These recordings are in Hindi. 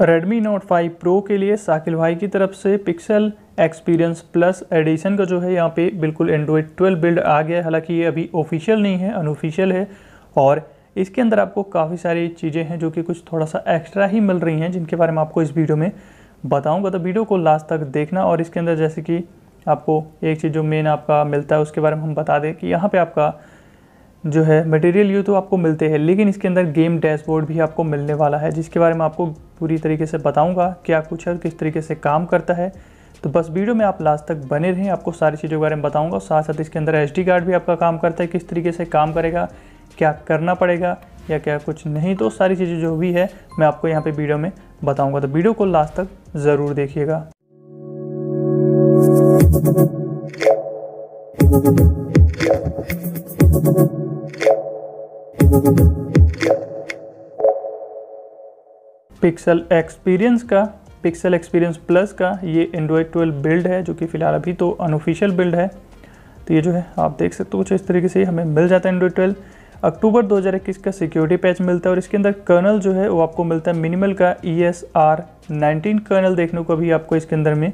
रेडमी नोट 5 प्रो के लिए साकिल भाई की तरफ से पिक्सल एक्सपीरियंस प्लस एडिशन का जो है यहाँ पे बिल्कुल एंड्रॉयड 12 बिल्ड आ गया है हालांकि ये अभी ऑफिशियल नहीं है अनऑफिशियल है और इसके अंदर आपको काफ़ी सारी चीज़ें हैं जो कि कुछ थोड़ा सा एक्स्ट्रा ही मिल रही हैं जिनके बारे में आपको इस वीडियो में बताऊँगा तो वीडियो को लास्ट तक देखना और इसके अंदर जैसे कि आपको एक चीज़ जो मेन आपका मिलता है उसके बारे में हम बता दें कि यहाँ पर आपका जो है मटेरियल यू तो आपको मिलते हैं लेकिन इसके अंदर गेम डैशबोर्ड भी आपको मिलने वाला है जिसके बारे में आपको पूरी तरीके से बताऊंगा क्या कुछ है किस तरीके से काम करता है तो बस वीडियो में आप लास्ट तक बने रहें आपको सारी चीज़ों के बारे में बताऊँगा साथ साथ इसके अंदर एच कार्ड भी आपका काम करता है किस तरीके से काम करेगा क्या करना पड़ेगा या क्या कुछ नहीं तो सारी चीज़ें जो भी है मैं आपको यहाँ पे वीडियो में बताऊंगा तो वीडियो को लास्ट तक ज़रूर देखिएगा Yeah. पिक्सल एक्सपीरियंस का पिक्सल एक्सपीरियंस प्लस का ये एंड्रॉयड 12 बिल्ड है जो कि फ़िलहाल अभी तो अनऑफिशियल बिल्ड है तो ये जो है आप देख सकते हो कुछ इस तरीके से हमें मिल जाता है एंड्रॉयड ट्वेल्व अक्टूबर 2021 का सिक्योरिटी पैच मिलता है और इसके अंदर कर्नल जो है वो आपको मिलता है मिनिमल का E S R nineteen kernel देखने को भी आपको इसके अंदर में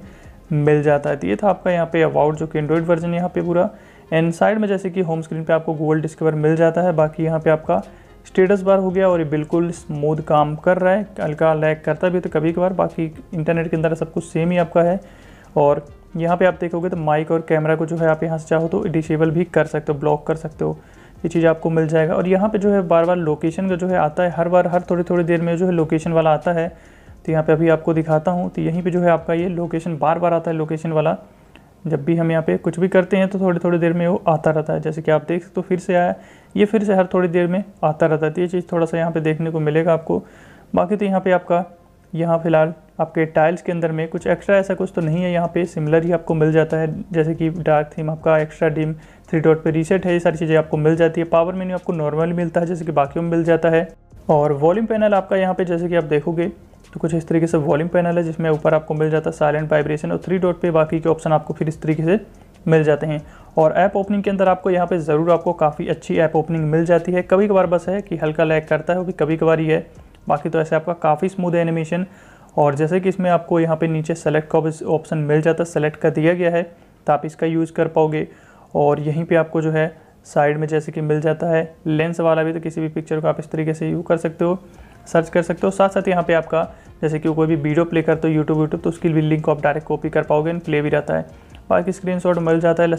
मिल जाता है तो ये था आपका यहाँ पे अवार्ड जो कि एंड्रॉयड वर्जन यहाँ पे पूरा एंड साइड में जैसे कि होम स्क्रीन पे आपको गूगल डिस्कवर मिल जाता है बाकी यहाँ पे आपका स्टेटस बार हो गया और ये बिल्कुल स्मूथ काम कर रहा है हल्का लैग करता भी तो कभी कभार बाकी इंटरनेट के अंदर सब कुछ सेम ही आपका है और यहाँ पे आप देखोगे तो माइक और कैमरा को जो है आप यहाँ से चाहो तो डिसेबल भी कर सकते हो ब्लॉक कर सकते हो ये चीज़ आपको मिल जाएगा और यहाँ पे जो है बार बार लोकेशन का जो है आता है हर बार हर थोड़ी थोड़ी देर में जो है लोकेशन वाला आता है तो यहाँ पे अभी आपको दिखाता हूँ तो यहीं पे जो है आपका ये लोकेशन बार बार आता है लोकेशन वाला जब भी हम यहाँ पे कुछ भी करते हैं तो थोड़ी थोड़ी देर में वो आता रहता है जैसे कि आप देख सकते हो तो फिर से आया ये फिर से हर थोड़ी देर में आता रहता है तो ये चीज़ थोड़ा सा यहाँ पे देखने को मिलेगा आपको बाकी तो यहाँ पे आपका यहाँ फिलहाल आपके टाइल्स के अंदर में कुछ एक्स्ट्रा ऐसा कुछ तो नहीं है यहाँ पे सिमिलर ही आपको मिल जाता है जैसे कि डार्क थीम आपका एक्स्ट्रा डीम थ्री डॉट पे रीसेट है ये सारी चीज़ें आपको मिल जाती है पावर मेन्यू आपको नॉर्मली मिलता है जैसे कि बाकी में मिल जाता है और वॉल्यूम पैनल आपका यहाँ पे जैसे कि आप देखोगे तो कुछ इस तरीके से वॉल्यूम पैनल है जिसमें ऊपर आपको मिल जाता है साइलेंट वाइब्रेशन और थ्री डॉट पे बाकी के ऑप्शन आपको फिर इस तरीके से मिल जाते हैं और ऐप ओपनिंग के अंदर आपको यहाँ पे ज़रूर आपको काफ़ी अच्छी ऐप ओपनिंग मिल जाती है कभी कभार बस है कि हल्का लैग करता है कभी कभार ही है बाकी तो ऐसे आपका काफ़ी स्मूथ है एनिमेशन और जैसे कि इसमें आपको यहाँ पे नीचे सेलेक्ट का ऑप्शन मिल जाता है सेलेक्ट कर दिया गया है तो आप इसका यूज़ कर पाओगे और यहीं पर आपको जो है साइड में जैसे कि मिल जाता है लेंस वाला भी तो किसी भी पिक्चर को आप इस तरीके से यूज़ कर सकते हो सर्च कर सकते हो साथ साथ यहाँ पे आपका जैसे कि कोई भी वीडियो प्ले करते हो यूट्यूब यूट्यूब तो उसकी भी लिंक को आप डायरेक्ट कॉपी कर पाओगे एंड प्ले भी रहता है बाकी स्क्रीन मिल जाता है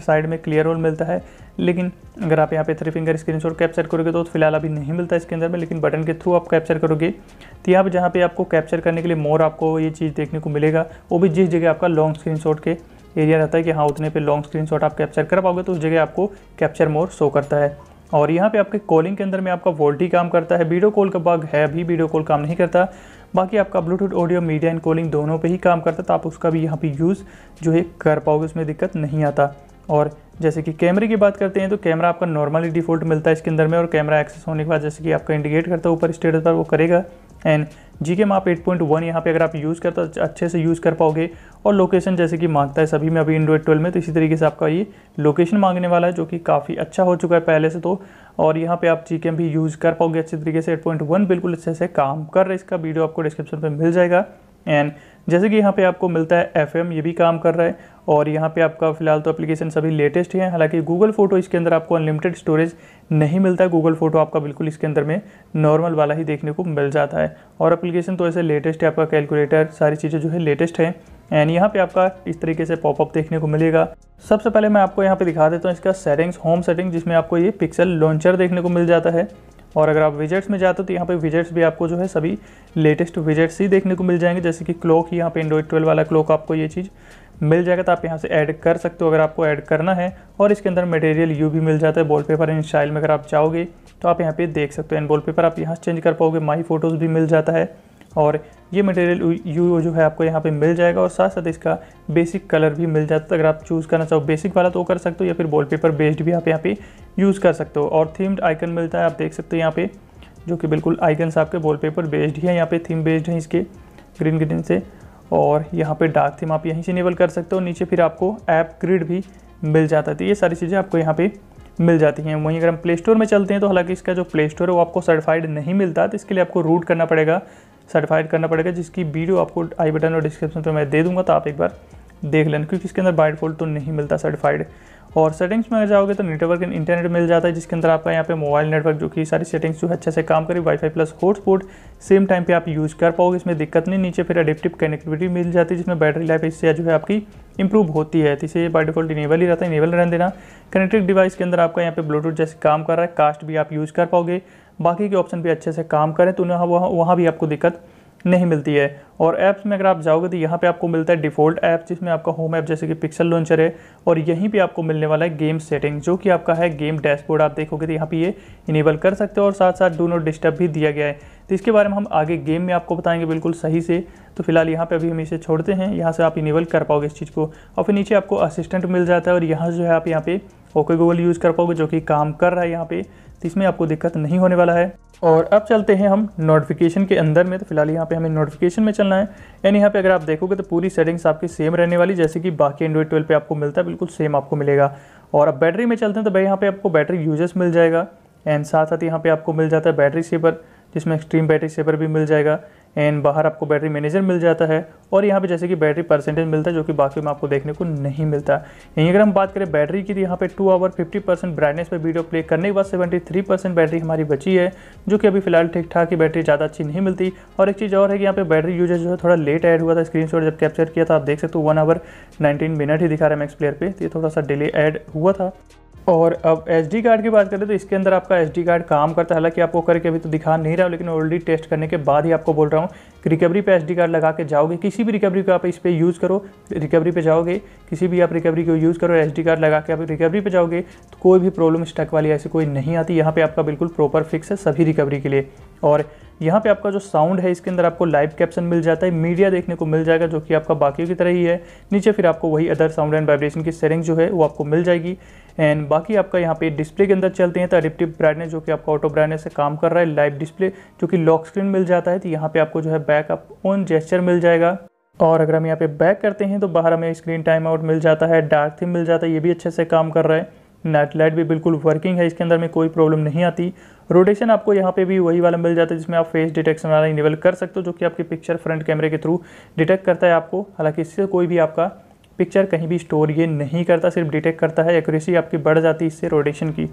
साइड में क्लियर रोल मिलता है लेकिन अगर आप यहाँ पे थ्री फिंगर शॉट कैप्चर करोगे तो फिलहाल अभी नहीं मिलता इसके अंदर में लेकिन बटन के थ्रू आप कैप्चर करोगे तो यहाँ पर जहाँ पर आपको कैप्चर करने के लिए मोर आपको ये चीज़ देखने को मिलेगा वो भी जिस जगह आपका लॉन्ग स्क्रीन के एरिया रहता है कि हाँ उतने पे लॉन्ग स्क्रीनशॉट आप कैप्चर कर पाओगे तो उस जगह आपको कैप्चर मोर शो करता है और यहाँ पे आपके कॉलिंग के अंदर में आपका वोल्ट ही काम करता है वीडियो कॉल का बग है अभी वीडियो कॉल काम नहीं करता बाकी आपका bluetooth audio media and calling दोनों पे ही काम करता था तो आप उसका भी यहाँ पे यूज़ जो है कर पाओगे उसमें दिक्कत नहीं आता और जैसे कि कैमरे की बात करते हैं तो कैमरा आपका नॉर्मली डिफ़ॉल्ट मिलता है इसके अंदर में और कैमरा एक्सेस होने के बाद जैसे कि आपका इंडिकेट करता है ऊपर स्टेटस पर वो करेगा एंड जी के माप 8.1 पॉइंट वन यहाँ पर अगर आप यूज़ करते तो अच्छे से यूज़ कर पाओगे और लोकेशन जैसे कि मांगता है सभी में अभी एंड्रॉइड ट्वेल्व में तो इसी तरीके से आपका ये लोकेशन मांगने वाला है जो कि काफ़ी अच्छा हो चुका है पहले से तो और यहाँ पे आप जी भी यूज़ कर पाओगे अच्छे तरीके से 8.1 बिल्कुल अच्छे से काम कर रहा है इसका वीडियो आपको डिस्क्रिप्शन पर मिल जाएगा एंड जैसे कि यहाँ पे आपको मिलता है एफ ये भी काम कर रहा है और यहाँ पे आपका फिलहाल तो एप्लीकेशन सभी लेटेस्ट हैं है हालांकि गूगल फोटो इसके अंदर आपको अनलिमिटेड स्टोरेज नहीं मिलता गूगल फोटो आपका बिल्कुल इसके अंदर में नॉर्मल वाला ही देखने को मिल जाता है और अप्लीकेशन तो ऐसे लेटेस्ट है आपका कैलकुलेटर सारी चीज़ें जो है लेटेस्ट है एंड यहाँ पे आपका इस तरीके से पॉपअप देखने को मिलेगा सबसे पहले मैं आपको यहाँ पे दिखा देता हूँ इसका सेटिंग्स होम सेटिंग जिसमें आपको ये पिक्सल लॉन्चर देखने को मिल जाता है और अगर आप विजेट्स में जाते हो तो यहाँ पे विजेट्स भी आपको जो है सभी लेटेस्ट विजेट्स ही देखने को मिल जाएंगे जैसे कि क्लॉक यहाँ पे एंड्रॉइड ट्वेल्व वाला क्लॉक आपको ये चीज़ मिल जाएगा तो आप यहाँ से ऐड कर सकते हो अगर आपको ऐड करना है और इसके अंदर मटेरियल यू भी मिल जाता है बॉल पेपर इन स्टाइल में अगर आप चाहोगे तो आप यहाँ पर देख सकते हो एंड वॉल पेपर आप यहाँ से चेंज कर पाओगे माई फोटोज़ भी मिल जाता है और ये मटेरियल यू जो है आपको यहाँ पे मिल जाएगा और साथ साथ इसका बेसिक कलर भी मिल जाता है अगर आप चूज़ करना चाहो बेसिक वाला तो कर सकते हो या फिर वॉलपेपर बेस्ड भी आप यहाँ पे यूज़ कर सकते हो और थीम्ड आइकन मिलता है आप देख सकते हो यहाँ पे जो कि बिल्कुल आइकन्स आपके वॉलपेपर बेस्ड ही है यहाँ पर थीम बेस्ड हैं इसके ग्रीन ग्रीन से और यहाँ पे डार्क थीम आप यहीं से इनेबल कर सकते हो नीचे फिर आपको ऐप ग्रिड भी मिल जाता है तो ये सारी चीज़ें आपको यहाँ पर मिल जाती हैं वहीं अगर हम प्ले स्टोर में चलते हैं तो हालांकि इसका जो प्ले स्टोर है वो आपको सर्टिफाइड नहीं मिलता तो इसके लिए आपको रूट करना पड़ेगा सर्टिफाइड करना पड़ेगा जिसकी वीडियो आपको आई बटन और डिस्क्रिप्शन पर मैं दे दूँगा तो आप एक बार देख लेना क्योंकि इसके अंदर बाइट फोल्ड तो नहीं मिलता सर्टिफाइड और सेटिंग्स में अगर जाओगे तो नेटवर्क एंड इंटरनेट मिल जाता है जिसके अंदर आपका यहाँ पे मोबाइल नेटवर्क जो कि सारी सेटिंग्स जो है अच्छे से काम करे wifi plus hotspot same time पे आप यूज़ कर पाओगे इसमें दिक्कत नहीं नीचे फिर अडेप्टिव कनेक्टिविटी मिल जाती है जिसमें बैटरी लाइफ इससे जो है आपकी इंप्रूव होती है तो इसे बाई डिफॉल्ट इनेबल ही रहता है इनेबल रहने देना कनेक्टेड डिवाइस के अंदर आपका यहाँ पे ब्लूटूथ जैसे काम कर रहा है कास्ट भी आप यूज़ कर पाओगे बाकी के ऑप्शन भी अच्छे से काम करें तो वहाँ वहाँ भी आपको दिक्कत नहीं मिलती है और ऐप्स में अगर आप जाओगे तो यहाँ पे आपको मिलता है डिफ़ॉल्ट ऐप जिसमें आपका होम ऐप जैसे कि पिक्सल लॉन्चर है और यहीं पे आपको मिलने वाला है गेम सेटिंग जो कि आपका है गेम डैशबोर्ड आप देखोगे तो यहाँ पे ये इनेबल कर सकते हो और साथ साथ डू नोट डिस्टर्ब भी दिया गया है तो इसके बारे में हम आगे गेम में आपको बताएंगे बिल्कुल सही से तो फिलहाल यहाँ पर अभी हम इसे छोड़ते हैं यहाँ से आप इनेबल कर पाओगे इस चीज़ को और फिर नीचे आपको असिस्टेंट मिल जाता है और यहाँ जो है आप यहाँ पर ओके गूगल यूज़ कर पाओगे जो कि काम कर रहा है यहाँ पे तो इसमें आपको दिक्कत नहीं होने वाला है और अब चलते हैं हम नोटिफिकेशन के अंदर में तो फिलहाल यहाँ पे हमें नोटिफिकेशन में चलना है एंड यहाँ पे अगर आप देखोगे तो पूरी सेटिंग्स आपकी सेम रहने वाली जैसे कि बाकी एंड्रॉइड ट्वेल्व पे आपको मिलता है बिल्कुल सेम आपको मिलेगा और अब बैटरी में चलते हैं तो भाई यहाँ पे आपको बैटरी यूजर्स मिल जाएगा एंड साथ साथ यहाँ पे आपको मिल जाता है बैटरी सेवर जिसमें एक्सट्रीम बैटरी सेवर भी मिल जाएगा एंड बाहर आपको बैटरी मैनेजर मिल जाता है और यहाँ पे जैसे कि बैटरी परसेंटेज मिलता है जो कि बाकी में आपको देखने को नहीं मिलता है यहीं अगर हम बात करें बैटरी की तो यहाँ पे two hour fifty percent brightness पर वीडियो प्ले करने के बाद सेवेंटी थ्री परसेंट बैटरी हमारी बची है जो कि अभी फिलहाल ठीक ठाक की बैटरी ज़्यादा अच्छी नहीं मिलती और एक चीज़ और है कि यहाँ पर बैटरी यूजेज जो है थोड़ा लेट ऐड हुआ था स्क्रीन जब कैप्चर किया था आप देख सकते हो वन आवर नाइनटीन मिनट ही दिखा रहे हैं मैक्स प्लेयर पर तो ये थोड़ा सा डिले ऐड हुआ था और अब एस डी कार्ड की बात करें तो इसके अंदर आपका एस डी कार्ड काम करता है हालांकि आपको करके अभी तो दिखा नहीं रहा लेकिन ऑलरेडी टेस्ट करने के बाद ही आपको बोल रहा हूँ रिकवरी पे एसडी कार्ड लगा के जाओगे किसी भी रिकवरी को आप इस पर यूज़ करो रिकवरी पे जाओगे किसी भी आप रिकवरी को यूज़ करो एसडी कार्ड लगा के आप रिकवरी पे जाओगे तो कोई भी प्रॉब्लम स्टक वाली ऐसी कोई नहीं आती यहाँ पे आपका बिल्कुल प्रॉपर फिक्स है सभी रिकवरी के लिए और यहाँ पे आपका जो साउंड है इसके अंदर आपको लाइव कैप्शन मिल जाता है मीडिया देखने को मिल जाएगा जो कि आपका बाकी की तरह ही है नीचे फिर आपको वही अदर साउंड एंड वाइब्रेशन की सेटिंग जो है वो आपको मिल जाएगी एंड बाकी आपका यहाँ पे डिस्प्ले के अंदर चलते हैं तो एडिप्टिव ब्राइटनेस जो कि आपका ऑटो ब्राइटनेस से काम कर रहा है लाइव डिस्प्ले जो कि लॉक स्क्रीन मिल जाता है तो यहाँ पे आपको जो है बैक अप ऑन जेस्चर मिल जाएगा और अगर हम यहाँ पे बैक करते हैं तो बाहर हमें स्क्रीन टाइम आउट मिल जाता है डार्क थीम मिल जाता है ये भी अच्छे से काम कर रहा है नाइट लाइट भी बिल्कुल वर्किंग है इसके अंदर में कोई प्रॉब्लम नहीं आती रोटेशन आपको यहाँ पे भी वही वाला मिल जाता है जिसमें आप फेस डिटेक्शन वाला इनेबल कर सकते हो जो कि आपकी पिक्चर फ्रंट कैमरे के थ्रू डिटेक्ट करता है आपको हालांकि इससे कोई भी आपका पिक्चर कहीं भी स्टोर ये नहीं करता सिर्फ डिटेक्ट करता है एक्यूरेसी आपकी बढ़ जाती है इससे रोटेशन की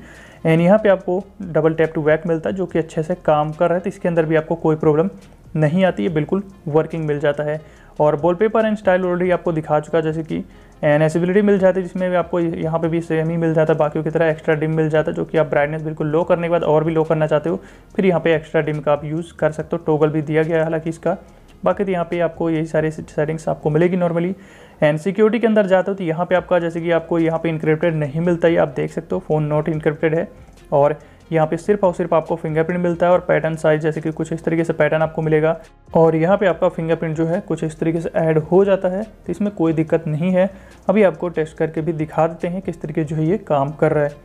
एंड यहाँ पे आपको डबल टैप टू बैक मिलता है जो कि अच्छे से काम कर रहा है तो इसके अंदर भी आपको कोई प्रॉब्लम नहीं आती है बिल्कुल वर्किंग मिल जाता है और wallpaper and style already आपको दिखा चुका जैसे कि एनएसिबिलिटी मिल जाती है जिसमें भी आपको यहाँ पे भी सेम ही मिल जाता है बाकी की तरह एक्स्ट्रा डिम मिल जाता है जो कि आप ब्राइटनेस बिल्कुल लो करने के बाद और भी लो करना चाहते हो फिर यहाँ पे एक्स्ट्रा डिम का आप यूज़ कर सकते हो टोगल भी दिया गया है हालांकि इसका बाकी तो यहाँ पे आपको यही सारे सेटिंग्स आपको मिलेगी नॉर्मली एंड सिक्योरिटी के अंदर जाते हो तो यहाँ पे आपका जैसे कि आपको यहाँ पे इंक्रिप्टेड नहीं मिलता है आप देख सकते हो फ़ोन नॉट इंक्रिप्टेड है और यहाँ पे सिर्फ और सिर्फ आपको फिंगरप्रिंट मिलता है और पैटर्न साइज जैसे कि कुछ इस तरीके से पैटर्न आपको मिलेगा और यहाँ पे आपका फिंगरप्रिंट जो है कुछ इस तरीके से ऐड हो जाता है तो इसमें कोई दिक्कत नहीं है अभी आपको टेस्ट करके भी दिखा देते हैं किस तरीके जो है ये काम कर रहा है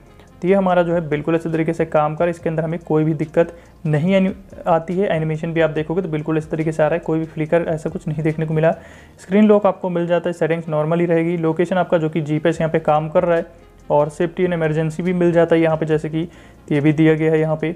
तो ये हमारा जो है बिल्कुल अच्छे तरीके से काम कर इसके अंदर हमें कोई भी दिक्कत नहीं आती है एनिमेशन भी आप देखोगे तो बिल्कुल इस तरीके से आ रहा है कोई भी फ्लिकर ऐसा कुछ नहीं देखने को मिला स्क्रीन लॉक आपको मिल जाता है सेटिंग्स नॉर्मली रहेगी लोकेशन आपका जो कि जी यहाँ पे काम कर रहा है और सेफ्टी एंड इमरजेंसी भी मिल जाता है यहाँ पे जैसे कि ये भी दिया गया है यहाँ पे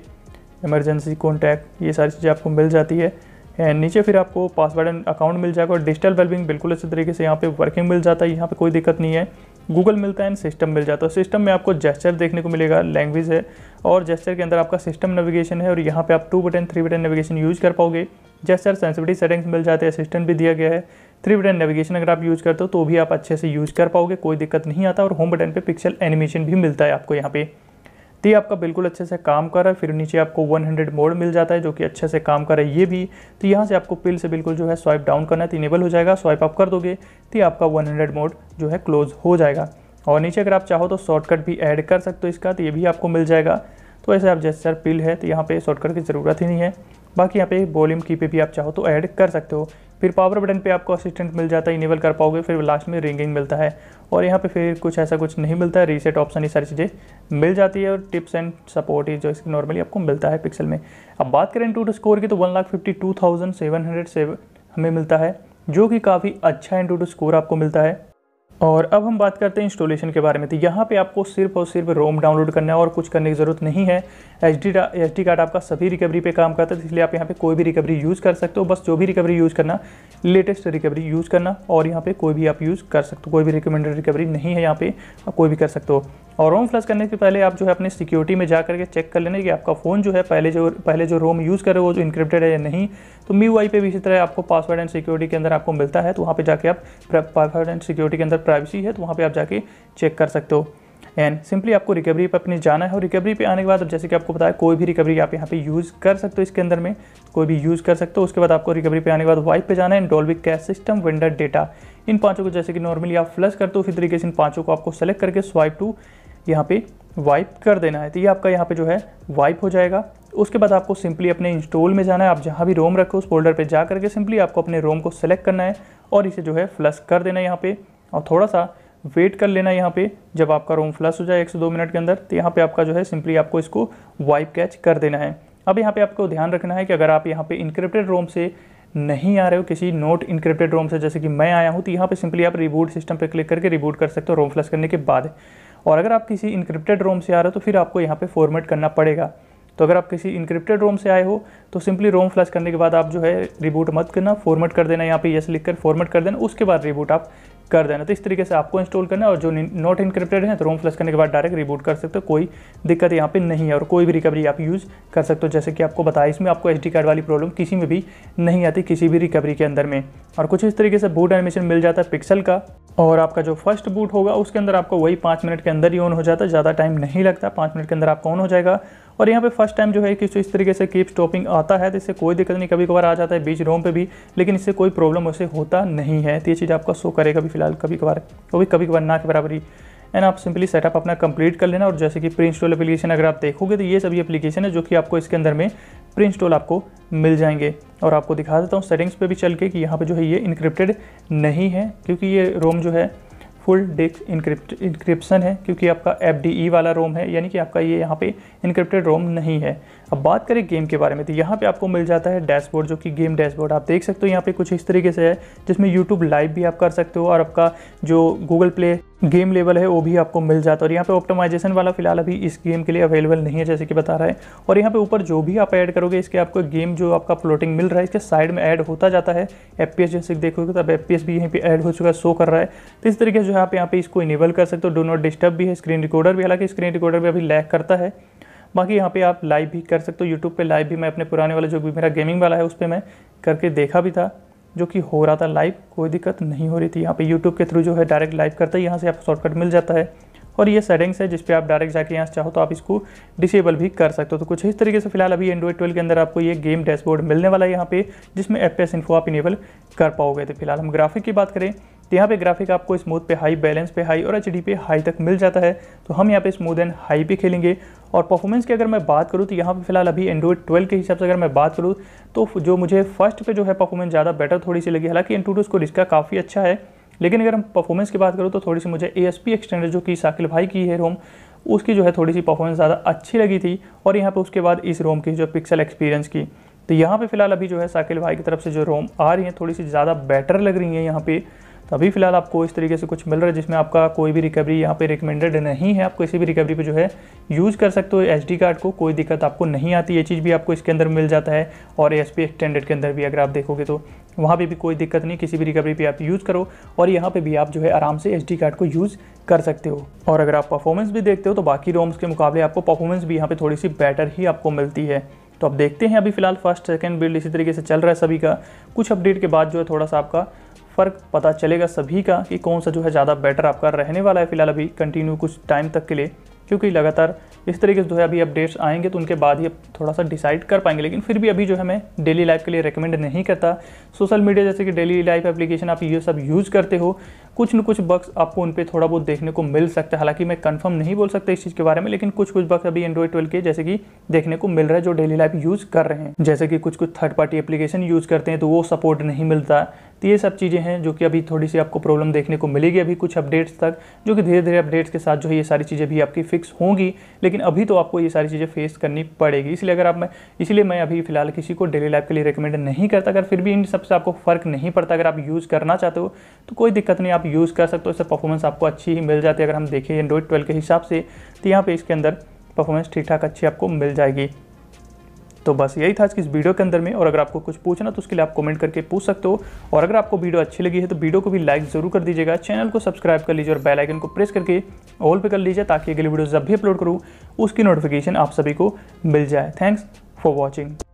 इमरजेंसी कॉन्टैक्ट ये सारी चीज़ें आपको मिल जाती है एंड नीचे फिर आपको पासवर्ड एंड अकाउंट मिल जाएगा और डिजिटल वेलबिंग बिल्कुल अच्छे तरीके से यहाँ पे वर्किंग मिल जाता है यहाँ पे कोई दिक्कत नहीं है गूगल मिलता है एंड सिस्टम मिल जाता है सिस्टम में आपको जेस्चर देखने को मिलेगा लैंग्वेज है और जेस्चर के अंदर आपका सिस्टम नेविगेशन है और यहाँ पर आप two button three button navigation use कर पाओगे जेस्चर सेंसिटिव सेटिंग्स मिल जाते हैं असिस्टेंट भी दिया गया है थ्री बटन नेविगेशन अगर आप यूज़ करते हो तो भी आप अच्छे से यूज़ कर पाओगे कोई दिक्कत नहीं आता और होम बटन पे पिक्सल एनिमेशन भी मिलता है आपको यहाँ पे तो ये आपका बिल्कुल अच्छे से काम कर रहा है फिर नीचे आपको 100 मोड मिल जाता है जो कि अच्छे से काम कर रहा है ये भी तो यहाँ से आपको पिल से बिल्कुल जो है स्वाइप डाउन करना है तो इनेबल हो जाएगा स्वाइप अप कर दोगे तो आपका 100 मोड जो है क्लोज हो जाएगा और नीचे अगर आप चाहो तो शॉर्टकट भी ऐड कर सकते हो इसका तो ये भी आपको मिल जाएगा तो ऐसे आप जैसे सर पिल है तो यहाँ पर शॉर्टकट की ज़रूरत ही नहीं है बाकी यहाँ पे वॉल्यूम की पे भी आप चाहो तो ऐड कर सकते हो फिर पावर बटन पे आपको असिस्टेंट मिल जाता है इनेबल कर पाओगे फिर लास्ट में रिंगिंग मिलता है और यहाँ पे फिर कुछ ऐसा कुछ नहीं मिलता है रीसेट ऑप्शन ये सारी चीज़ें मिल जाती है और टिप्स एंड सपोर्ट ही जो इसकी नॉर्मली आपको मिलता है पिक्सल में अब बात करें टू स्कोर की तो one lakh fifty two thousand seven hundred seven हमें मिलता है जो कि काफ़ी अच्छा एंड टू स्कोर आपको मिलता है और अब हम बात करते हैं इंस्टॉलेशन के बारे में तो यहाँ पे आपको सिर्फ और सिर्फ रोम डाउनलोड करना है और कुछ करने की ज़रूरत नहीं है H D H D card आपका सभी रिकवरी पे काम करता है तो इसलिए आप यहाँ पे कोई भी रिकवरी यूज़ कर सकते हो बस जो भी रिकवरी यूज़ करना लेटेस्ट रिकवरी यूज़ करना और यहाँ पर कोई भी आप यूज़ कर सकते हो कोई भी रिकमेंडेड रिकवरी नहीं है यहाँ पर आप कोई भी कर सकते हो और रोम फ्लश करने से पहले आप जो है अपने सिक्योरिटी में जा करके चेक कर लेना कि आपका फ़ोन जो है पहले जो पहले जो रोम यूज़ कर रहे हो वो जो इंक्रिप्टेड है या नहीं तो मी वाई पे भी इसी तरह आपको पासवर्ड एंड सिक्योरिटी के अंदर आपको मिलता है तो वहाँ पर जाके आप पासवर्ड एंड सिक्योरिटी के अंदर प्राइवेसी है तो वहाँ पर आप जाके चेक कर सकते हो एंड सिंपली आपको रिकवरी पर अपने जाना है और रिकवरी पे आने के बाद अब जैसे कि आपको पता है कोई भी रिकवरी आप यहाँ पे यूज़ कर सकते हो इसके अंदर में कोई भी यूज़ कर सकते हो उसके बाद आपको रिकवरी पे आने के बाद वाइप पे जाना है and Dalvik cache system vendor data इन पाँचों को जैसे कि नॉर्मली आप फ्लश करते हो उसी तरीके से इन पाँचों को आपको सेलेक्ट करके स्वाइप टू यहाँ पे वाइप कर देना है तो ये आपका यहाँ पे जो है वाइप हो जाएगा उसके बाद आपको सिंपली अपने इंस्टॉल में जाना है आप जहाँ भी रोम रखो उस फोल्डर पर जा करके सिंपली आपको अपने रोम को सेलेक्ट करना है और इसे जो है फ्लश कर देना है यहाँ पे और थोड़ा सा वेट कर लेना यहाँ पे जब आपका रोम फ्लश हो जाए एक से दो मिनट के अंदर तो यहाँ पे आपका जो है सिंपली आपको इसको वाइप कैच कर देना है अब यहाँ पे आपको ध्यान रखना है कि अगर आप यहाँ पे इंक्रिप्टेड रोम से नहीं आ रहे हो किसी नोट इंक्रिप्टेड रोम से जैसे कि मैं आया हूँ तो यहाँ पे सिंपली आप रिबूट सिस्टम पे क्लिक करके रिबूट कर सकते हो रोम फ्लस करने के बाद और अगर आप किसी इंक्रिप्टेड रोम से आ रहे हो तो फिर आपको यहाँ पे फॉर्मेट करना पड़ेगा तो अगर आप किसी इंक्रिप्टेड रोम से आए हो तो सिंपली रोम फ्लैश करने के बाद आप जो है रिबूट मत करना फॉर्मेट कर देना यहाँ पे यस लिख कर फॉर्मेट कर देना उसके बाद रिबूट आप कर देना तो इस तरीके से आपको इंस्टॉल करना है और जो नॉट इंक्रिप्टेड है तो रोम फ्लश करने के बाद डायरेक्ट रिबूट कर सकते हो कोई दिक्कत यहाँ पे नहीं है और कोई भी रिकवरी आप यूज़ कर सकते हो जैसे कि आपको बताया इसमें आपको एच कार्ड वाली प्रॉब्लम किसी में भी नहीं आती किसी भी रिकवरी के अंदर में और कुछ इस तरीके से बूट एनिमेशन मिल जाता है पिक्सल का और आपका जो फर्स्ट बूट होगा उसके अंदर आपको वही पाँच मिनट के अंदर ही ऑन हो जाता है ज़्यादा टाइम नहीं लगता पाँच मिनट के अंदर आपका ऑन हो जाएगा और यहाँ पे फर्स्ट टाइम जो है कि इस तरीके से कीप स्टॉपिंग आता है तो इससे कोई दिक्कत नहीं कभी कभार आ जाता है बीच रोम पे भी लेकिन इससे कोई प्रॉब्लम वैसे होता नहीं है तो ये चीज़ आपका शो करेगा भी फिलहाल कभी कभार वो भी कभी कभार ना के बराबरी एंड आप सिंपली सेटअप अपना कंप्लीट कर लेना और जैसे कि प्री इंस्टॉल एप्लीकेशन अगर आप देखोगे तो ये सभी एप्लीकेशन है जो कि आपको इसके अंदर में प्री इंस्टॉल आपको मिल जाएंगे और आपको दिखा देता हूँ सेटिंग्स पे भी चल के कि यहाँ पे जो है ये इनक्रिप्टेड नहीं है क्योंकि ये रोम जो है फुल डिस्क इंक्रिप्ट इंक्रिप्शन है क्योंकि आपका एफ डी ई वाला रोम है यानी कि आपका ये यहाँ पे इंक्रिप्टेड रोम नहीं है अब बात करें गेम के बारे में तो यहाँ पे आपको मिल जाता है डैशबोर्ड जो कि गेम डैशबोर्ड आप देख सकते हो यहाँ पे कुछ इस तरीके से है जिसमें यूट्यूब लाइव भी आप कर सकते हो और आपका जो गूगल प्ले गेम लेवल है वो भी आपको मिल जाता है और यहाँ पे ऑप्टिमाइजेशन वाला फिलहाल अभी इस गेम के लिए अवेलेबल नहीं है जैसे कि बता रहा है और यहाँ पे ऊपर जो भी आप ऐड करोगे इसके आपको गेम जो आपका फ्लोटिंग मिल रहा है इसके साइड में ऐड होता जाता है एफ जैसे देखोगे तो अब एफ भी यहीं पर ऐड हो चुका है शो कर रहा है तो इस तरीके से जो आप यहाँ पे इसको इनेबल कर सकते हो डो नॉट डिस्टर्ब भी है स्क्रीन रिकॉर्डर भी हालांकि स्क्रीन रिकॉर्डर भी अभी लैक करता है बाकी यहाँ पे आप लाइव भी कर सकते हो यूट्यूब पर लाइव भी मैं अपने पुराने वाला जो भी मेरा गेमिंग वाला है उस पर मैं करके देखा भी था जो कि हो रहा था लाइव कोई दिक्कत नहीं हो रही थी यहाँ पे यूट्यूब के थ्रू जो है डायरेक्ट लाइव करते है यहाँ से आपको शॉर्टकट मिल जाता है और ये सेटिंग्स है जिसपे आप डायरेक्ट जाके यहाँ चाहो तो आप इसको डिसेबल भी कर सकते हो तो कुछ इस तरीके से फिलहाल अभी एंड्रॉइड ट्वेल्व के अंदर आपको ये गेम डैशबोर्ड मिलने वाला है यहाँ पे जिसमें एफ इन्फो आप इनेबल कर पाओगे तो फिलहाल हम ग्राफिक की बात करें तो यहाँ पे ग्राफिक आपको स्मूथ पे हाई बैलेंस पे हाई और एच पे हाई तक मिल जाता है तो हम यहाँ पे स्मूथ एंड हाई पे खेलेंगे और परफॉर्मेंस की अगर मैं बात करूँ तो यहाँ पे फिलहाल अभी एंड्रॉइड 12 के हिसाब से अगर मैं बात करूँ तो जो मुझे फर्स्ट पे जो है परफॉर्मेंस ज़्यादा बेटर थोड़ी सी लगी हालांकि एंटूडो स्कोर इसका काफ़ी अच्छा है लेकिन अगर हम परफॉर्मेंस की बात करूँ तो थोड़ी सी मुझे ए एस एक्सटेंडर जो कि साकिल भाई की है रोम उसकी जो है थोड़ी सी परफॉर्मेंस ज़्यादा अच्छी लगी थी और यहाँ पर उसके बाद इस रोम की जो पिक्सल एक्सपीरियंस की तो यहाँ पे फिलहाल अभी जो है साकिल भाई की तरफ से जो रोम आ रही हैं थोड़ी सी ज़्यादा बेटर लग रही हैं यहाँ पे तो अभी फ़िलहाल आपको इस तरीके से कुछ मिल रहा है जिसमें आपका कोई भी रिकवरी यहाँ पे रिकमेंडेड नहीं है आप किसी भी रिकवरी पे जो है यूज़ कर सकते हो एच कार्ड को कोई दिक्कत आपको नहीं आती ये चीज़ भी आपको इसके अंदर मिल जाता है और ए एक्सटेंडेड के अंदर भी अगर आप देखोगे तो वहाँ पर भी कोई दिक्कत नहीं किसी भी रिकवरी पर आप यूज़ करो और यहाँ पर भी आप जो है आराम से एच कार्ड को यूज़ कर सकते हो और अगर आप परफॉर्मेंस भी देखते हो तो बाकी रोम्स के मुकाबले आपको परफॉर्मेंस भी यहाँ पर थोड़ी सी बेटर ही आपको मिलती है तो आप देखते हैं अभी फिलहाल फर्स्ट सेकंड बिल्ड इसी तरीके से चल रहा है सभी का कुछ अपडेट के बाद जो है थोड़ा सा आपका फ़र्क पता चलेगा सभी का कि कौन सा जो है ज़्यादा बेटर आपका रहने वाला है फिलहाल अभी कंटिन्यू कुछ टाइम तक के लिए क्योंकि लगातार इस तरीके से जो है अभी अपडेट्स आएंगे तो उनके बाद ही थोड़ा सा डिसाइड कर पाएंगे लेकिन फिर भी अभी जो है मैं डेली लाइफ के लिए रिकमेंड नहीं करता सोशल मीडिया जैसे कि डेली लाइफ एप्लीकेशन आप ये सब यूज़ करते हो कुछ न कुछ बक्स आपको उन पर थोड़ा बहुत देखने को मिल सकता है हालांकि मैं कन्फर्म नहीं बोल सकता इस चीज़ के बारे में लेकिन कुछ कुछ बक्स अभी एंड्रॉइड ट्वेल्व के जैसे कि देखने को मिल रहा है जो डेली लाइफ यूज़ कर रहे हैं जैसे कि कुछ कुछ थर्ड पार्टी एप्लीकेशन यूज़ करते हैं तो वो सपोर्ट नहीं मिलता तो ये सब चीज़ें हैं जो कि अभी थोड़ी सी आपको प्रॉब्लम देखने को मिलेगी अभी कुछ अपडेट्स तक जो कि धीरे धीरे अपडेट्स के साथ जो है ये सारी चीज़ें भी आपकी फिक्स होंगी लेकिन अभी तो आपको ये सारी चीज़ें फेस करनी पड़ेगी इसलिए अगर आप मैं इसलिए मैं अभी फिलहाल किसी को डेली लाइफ के लिए रिकमेंड नहीं करता अगर फिर भी इन सबसे आपको फ़र्क नहीं पड़ता अगर आप यूज़ करना चाहते हो तो कोई दिक्कत नहीं आप यूज़ कर सकते हो इससे परफॉर्मेंस आपको अच्छी ही मिल जाती है अगर हम देखें एंड्रॉइड ट्वेल्व के हिसाब से तो यहाँ पर इसके अंदर परफॉर्मेंस ठीक ठाक अच्छी आपको मिल जाएगी तो बस यही था आज की इस वीडियो के अंदर में और अगर आपको कुछ पूछना तो उसके लिए आप कमेंट करके पूछ सकते हो और अगर आपको वीडियो अच्छी लगी है तो वीडियो को भी लाइक जरूर कर दीजिएगा चैनल को सब्सक्राइब कर लीजिए और बेल आइकन को प्रेस करके ऑल पे कर लीजिए ताकि अगली वीडियो जब भी अपलोड करूँ उसकी नोटिफिकेशन आप सभी को मिल जाए थैंक्स फॉर वॉचिंग